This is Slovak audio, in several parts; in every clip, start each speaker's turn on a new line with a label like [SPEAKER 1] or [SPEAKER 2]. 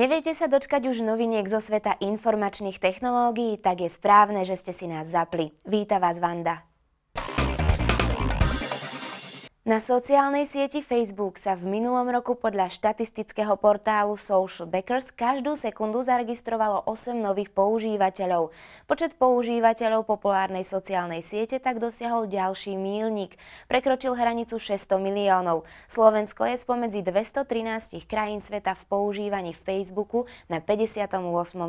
[SPEAKER 1] Neviete sa dočkať už noviniek zo sveta informačných technológií, tak je správne, že ste si nás zapli. Víta vás Vanda. Na sociálnej sieti Facebook sa v minulom roku podľa štatistického portálu Social Backers každú sekundu zaregistrovalo 8 nových používateľov. Počet používateľov populárnej sociálnej siete tak dosiahol ďalší mílnik. Prekročil hranicu 600 miliónov. Slovensko je spomedzi 213 krajín sveta v používaní Facebooku na 58.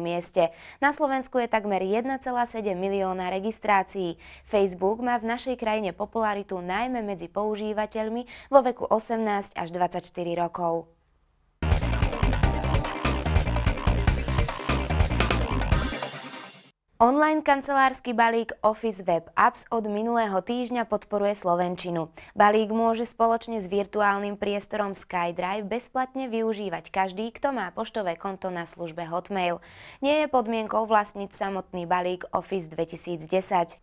[SPEAKER 1] mieste. Na Slovensku je takmer 1,7 milióna registrácií. Facebook má v našej krajine popularitu najmä medzi používateľmi podnikateľmi vo veku 18 až 24 rokov. Online kancelársky balík Office Web Apps od minulého týždňa podporuje Slovenčinu. Balík môže spoločne s virtuálnym priestorom SkyDrive bezplatne využívať každý, kto má poštové konto na službe Hotmail. Nie je podmienkou vlastniť samotný balík Office 2010.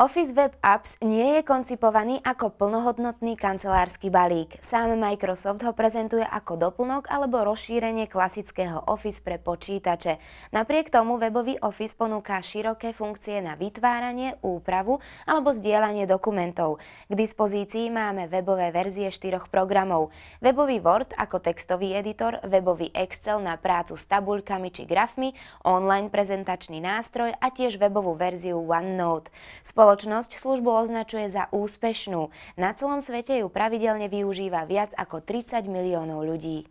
[SPEAKER 1] Office Web Apps nie je koncipovaný ako plnohodnotný kancelársky balík. Sám Microsoft ho prezentuje ako doplnok alebo rozšírenie klasického Office pre počítače. Napriek tomu webový Office ponúka široké funkcie na vytváranie, úpravu alebo zdieľanie dokumentov. K dispozícii máme webové verzie štyroch programov. Webový Word ako textový editor, webový Excel na prácu s tabuľkami či grafmi, online prezentačný nástroj a tiež webovú verziu OneNote. Spolo Spoločnosť službu označuje za úspešnú. Na celom svete ju pravidelne využíva viac ako 30 miliónov ľudí.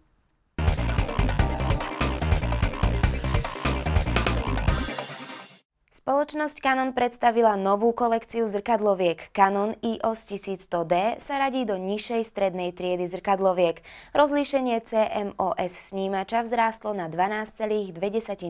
[SPEAKER 1] Spoločnosť Canon predstavila novú kolekciu zrkadloviek. Canon EOS 1100D sa radí do nižšej strednej triedy zrkadloviek. Rozlíšenie CMOS snímača vzrástlo na 12,2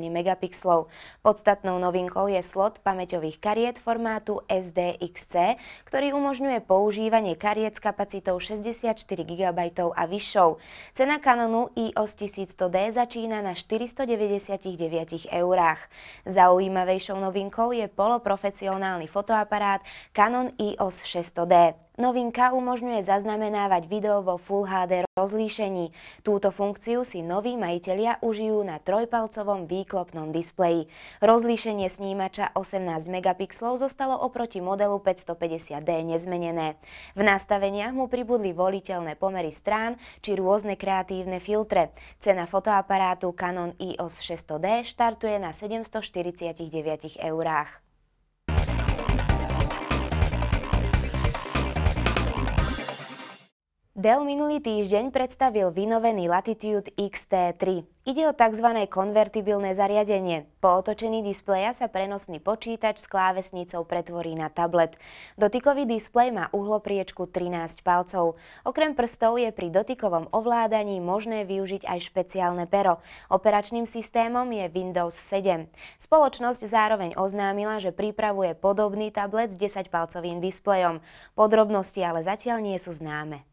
[SPEAKER 1] megapixlov. Podstatnou novinkou je slot pamäťových kariet formátu SDXC, ktorý umožňuje používanie kariet s kapacitou 64 GB a vyššou. Cena Canonu EOS 1100D začína na 499 eurách. Zaujímavejšou novinkou novinkou je poloprofesionálny fotoaparát Canon EOS 600D. Novinka umožňuje zaznamenávať video vo Full HD rozlíšení. Túto funkciu si noví majitelia užijú na trojpalcovom výklopnom displeji. Rozlíšenie snímača 18 megapixlov zostalo oproti modelu 550D nezmenené. V nastaveniach mu pribudli voliteľné pomery strán či rôzne kreatívne filtre. Cena fotoaparátu Canon EOS 600D štartuje na 749 eurách. Dell minulý týždeň predstavil vynovený Latitude XT3. Ide o tzv. konvertibilné zariadenie. Po otočení displeja sa prenosný počítač s klávesnicou pretvorí na tablet. Dotykový displej má uhlopriečku 13 palcov. Okrem prstov je pri dotykovom ovládaní možné využiť aj špeciálne pero. Operačným systémom je Windows 7. Spoločnosť zároveň oznámila, že pripravuje podobný tablet s 10-palcovým displejom. Podrobnosti ale zatiaľ nie sú známe.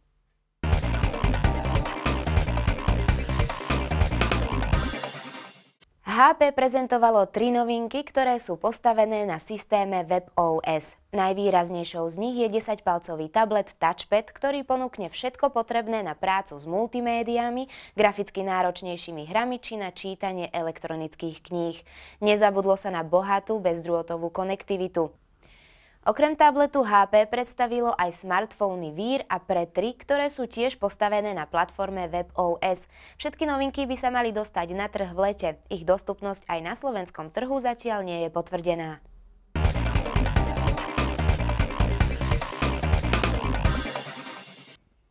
[SPEAKER 1] HP prezentovalo tri novinky, ktoré sú postavené na systéme WebOS. Najvýraznejšou z nich je 10-palcový tablet Touchpad, ktorý ponúkne všetko potrebné na prácu s multimédiami, graficky náročnejšími hrami či na čítanie elektronických kníh. Nezabudlo sa na bohatú bezdruotovú konektivitu. Okrem tabletu HP predstavilo aj smartfóny Vír a Pretry, ktoré sú tiež postavené na platforme WebOS. Všetky novinky by sa mali dostať na trh v lete. Ich dostupnosť aj na slovenskom trhu zatiaľ nie je potvrdená.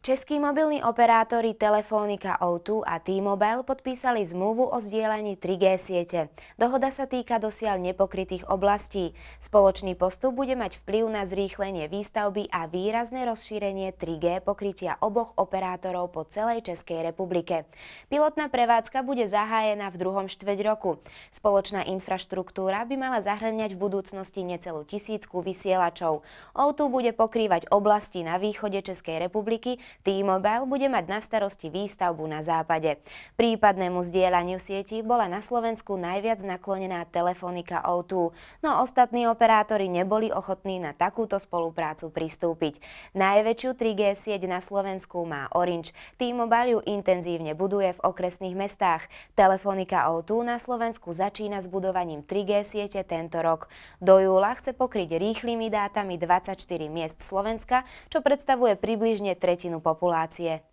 [SPEAKER 1] Českí mobilní operátori telefónika O2 a T-Mobile podpísali zmluvu o zdieľaní 3G siete. Dohoda sa týka dosiaľ nepokrytých oblastí. Spoločný postup bude mať vplyv na zrýchlenie výstavby a výrazné rozšírenie 3G pokrytia oboch operátorov po celej Českej republike. Pilotná prevádzka bude zahájená v druhom štveť roku. Spoločná infraštruktúra by mala zahrňať v budúcnosti necelú tisícku vysielačov. O2 bude pokrývať oblasti na východe Českej republiky, T-Mobile bude mať na starosti výstavbu na západe. Prípadnému zdieľaniu sieti bola na Slovensku najviac naklonená telefonika O2, no ostatní operátori neboli ochotní na takúto spoluprácu pristúpiť. Najväčšiu 3G sieť na Slovensku má Orange. T-Mobile ju intenzívne buduje v okresných mestách. Telefonika O2 na Slovensku začína s budovaním 3G siete tento rok. Do júla chce pokryť rýchlymi dátami 24 miest Slovenska, čo predstavuje približne tretinu populácie.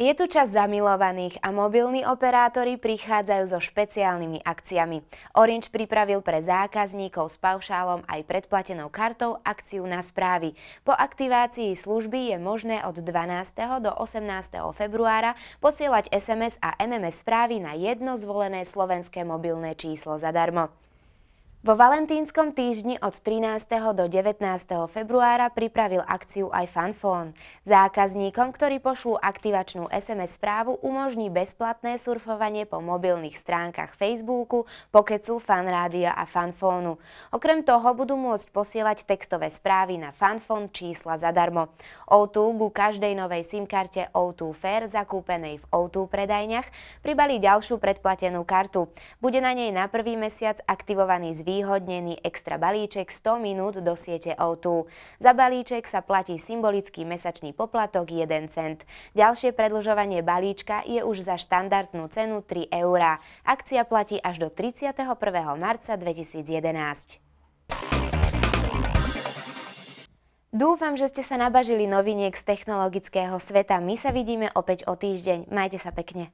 [SPEAKER 1] Je tu čas zamilovaných a mobilní operátori prichádzajú so špeciálnymi akciami. Orange pripravil pre zákazníkov s paušálom aj predplatenou kartou akciu na správy. Po aktivácii služby je možné od 12. do 18. februára posielať SMS a MMS správy na jedno zvolené slovenské mobilné číslo zadarmo. Vo Valentínskom týždni od 13. do 19. februára pripravil akciu aj Fanfón. Zákazníkom, ktorí pošlú aktivačnú SMS správu, umožní bezplatné surfovanie po mobilných stránkach Facebooku, Pokecu, Fanrádia a Fanfónu. Okrem toho budú môcť posielať textové správy na Fanfón čísla zadarmo. O2 ku každej novej SIM-karte O2 Fair zakúpenej v O2 predajniach pribali ďalšiu predplatenú kartu. Bude na nej na prvý mesiac aktivovaný zvýšenie zvýhodnený extra balíček 100 minút do siete O2. Za balíček sa platí symbolický mesačný poplatok 1 cent. Ďalšie predlžovanie balíčka je už za štandardnú cenu 3 eurá. Akcia platí až do 31. marca 2011. Dúfam, že ste sa nabažili noviniek z technologického sveta. My sa vidíme opäť o týždeň. Majte sa pekne.